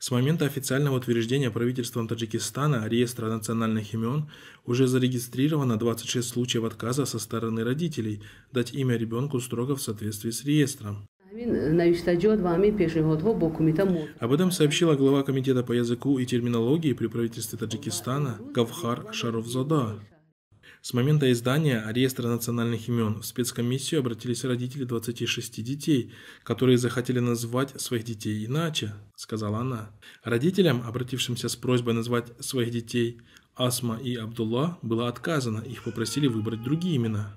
С момента официального утверждения правительством Таджикистана реестра национальных имен уже зарегистрировано 26 случаев отказа со стороны родителей дать имя ребенку строго в соответствии с реестром. Об этом сообщила глава комитета по языку и терминологии при правительстве Таджикистана Гавхар Шаровзада. С момента издания реестра национальных имен в спецкомиссию обратились родители 26 детей, которые захотели назвать своих детей иначе, сказала она. Родителям, обратившимся с просьбой назвать своих детей Асма и Абдулла, было отказано, их попросили выбрать другие имена.